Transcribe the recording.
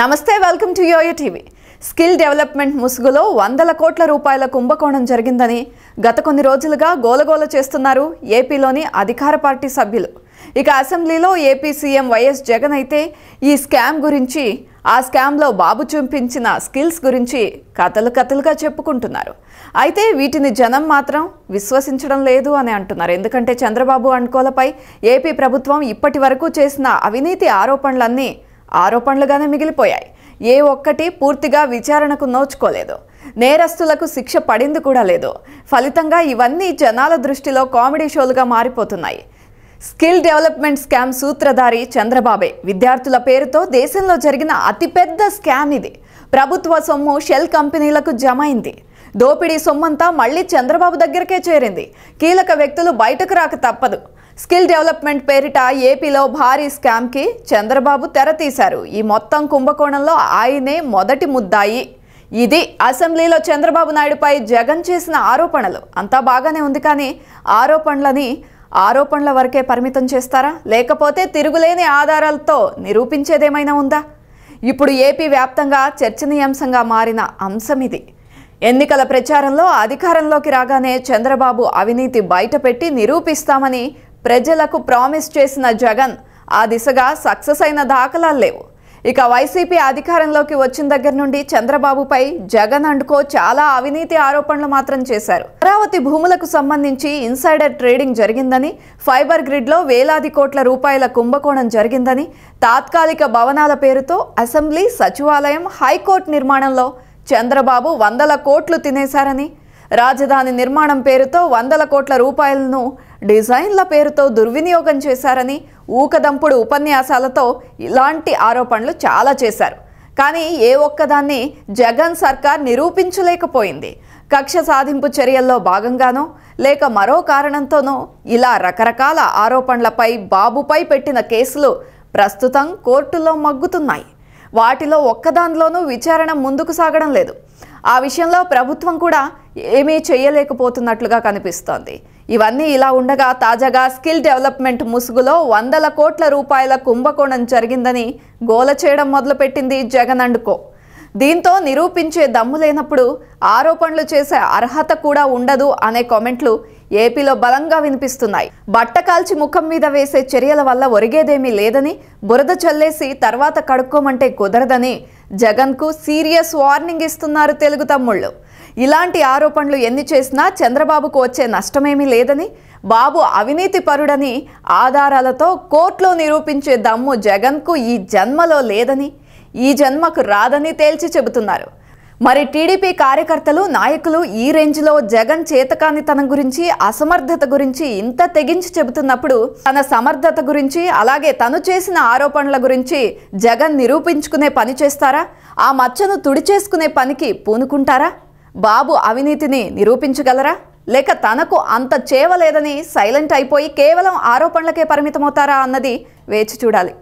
నమస్తే welcome to yoyo TV skill development ముసుగులో వందల కోట్ల రూపాయల కుంభకోణం జరిగిందని గత కొన్ని రోజులుగా గోలగోల చేస్తున్నారు ఏపీలోని అధికార పార్టీ సభ్యులు ఇక అసెంబ్లీలో ఏపీ సీఎం వైఎస్ జగన్ అయితే ఈ స్కామ్ గురించి ఆ స్కామ్లో బాబు చూపించిన స్కిల్స్ గురించి కథలు కథలుగా చెప్పుకుంటున్నారు అయితే వీటిని జనం మాత్రం విశ్వసించడం లేదు అని అంటున్నారు ఎందుకంటే చంద్రబాబు అండ్కోలపై ఏపీ ప్రభుత్వం ఇప్పటి చేసిన అవినీతి ఆరోపణలన్నీ ఆరోపణలుగానే మిగిలిపోయాయి ఏ ఒక్కటి పూర్తిగా విచారణకు నోచుకోలేదు నేరస్తులకు శిక్ష పడింది కూడా లేదు ఫలితంగా ఇవన్నీ జనాల దృష్టిలో కామెడీ షోలుగా మారిపోతున్నాయి స్కిల్ డెవలప్మెంట్ స్కామ్ సూత్రధారి చంద్రబాబే విద్యార్థుల పేరుతో దేశంలో జరిగిన అతిపెద్ద స్కామ్ ఇది ప్రభుత్వ సొమ్ము షెల్ కంపెనీలకు జమైంది దోపిడీ సొమ్మంతా మళ్లీ చంద్రబాబు దగ్గరకే చేరింది కీలక వ్యక్తులు బయటకు రాక తప్పదు స్కిల్ డెవలప్మెంట్ పేరిట ఏపీలో భారీ స్కామ్కి చంద్రబాబు తెరతీశారు ఈ మొత్తం కుంభకోణంలో ఆయనే మొదటి ముద్దాయి ఇది అసెంబ్లీలో చంద్రబాబు నాయుడుపై జగన్ చేసిన ఆరోపణలు అంతా బాగానే ఉంది కానీ ఆరోపణలని ఆరోపణల వరకే పరిమితం చేస్తారా లేకపోతే తిరుగులేని ఆధారాలతో నిరూపించేదేమైనా ఉందా ఇప్పుడు ఏపీ వ్యాప్తంగా చర్చనీయాంశంగా మారిన అంశం ఇది ఎన్నికల ప్రచారంలో అధికారంలోకి రాగానే చంద్రబాబు అవినీతి బయటపెట్టి నిరూపిస్తామని ప్రజలకు ప్రామిస్ చేసిన జగన్ ఆ దిశగా సక్సెస్ అయిన దాఖలాలు లేవు ఇక వైసీపీ అధికారంలోకి వచ్చిన దగ్గర నుండి చంద్రబాబుపై జగన్ అండుకో చాలా అవినీతి ఆరోపణలు మాత్రం చేశారు అమరావతి భూములకు సంబంధించి ఇన్సైడర్ ట్రేడింగ్ జరిగిందని ఫైబర్ గ్రిడ్లో వేలాది కోట్ల రూపాయల కుంభకోణం జరిగిందని తాత్కాలిక భవనాల పేరుతో అసెంబ్లీ సచివాలయం హైకోర్టు నిర్మాణంలో చంద్రబాబు వందల కోట్లు తినేశారని రాజధాని నిర్మాణం పేరుతో వందల కోట్ల రూపాయలను డిజైన్ల పేరుతో దుర్వినియోగం చేశారని ఊకదంపుడు ఉపన్యాసాలతో ఇలాంటి ఆరోపణలు చాలా చేశారు కానీ ఏ ఒక్కదాన్ని జగన్ సర్కార్ నిరూపించలేకపోయింది కక్ష సాధింపు చర్యల్లో భాగంగానో లేక మరో కారణంతోనో ఇలా రకరకాల ఆరోపణలపై బాబుపై పెట్టిన కేసులు ప్రస్తుతం కోర్టులో మగ్గుతున్నాయి వాటిలో ఒక్కదానిలోనూ విచారణ ముందుకు సాగడం లేదు ఆ విషయంలో ప్రభుత్వం కూడా ఏమీ చేయలేకపోతున్నట్లుగా కనిపిస్తోంది ఇవన్నీ ఇలా ఉండగా తాజాగా స్కిల్ డెవలప్మెంట్ ముసుగులో వందల కోట్ల రూపాయల కుంభకోణం జరిగిందని గోల చేయడం మొదలుపెట్టింది జగన్ అండుకో దీంతో నిరూపించే దమ్ము లేనప్పుడు ఆరోపణలు చేసే అర్హత కూడా ఉండదు అనే కామెంట్లు ఏపీలో బలంగా వినిపిస్తున్నాయి బట్ట కాల్చి ముఖం మీద వేసే చర్యల వల్ల ఒరిగేదేమీ లేదని బురద చల్లేసి తర్వాత కడుక్కోమంటే కుదరదని జగన్కు సీరియస్ వార్నింగ్ ఇస్తున్నారు తెలుగు తమ్ముళ్ళు ఇలాంటి ఆరోపణలు ఎన్ని చేసినా చంద్రబాబుకు వచ్చే నష్టమేమీ లేదని బాబు అవినీతి పరుడని ఆధారాలతో కోర్టులో నిరూపించే దమ్ము జగన్కు ఈ జన్మలో లేదని ఈ జన్మకు రాదని తేల్చి చెబుతున్నారు మరి టీడీపీ కార్యకర్తలు నాయకులు ఈ రేంజ్లో జగన్ చేతకానితనం గురించి అసమర్థత గురించి ఇంత తెగించి చెబుతున్నప్పుడు తన సమర్థత గురించి అలాగే తను చేసిన ఆరోపణల గురించి జగన్ నిరూపించుకునే పని చేస్తారా ఆ మచ్చను తుడిచేసుకునే పనికి పూనుకుంటారా బాబు అవినీతిని నిరూపించగలరా లేక తనకు అంత చేవలేదని సైలెంట్ అయిపోయి కేవలం ఆరోపణలకే పరిమితమవుతారా అన్నది వేచి చూడాలి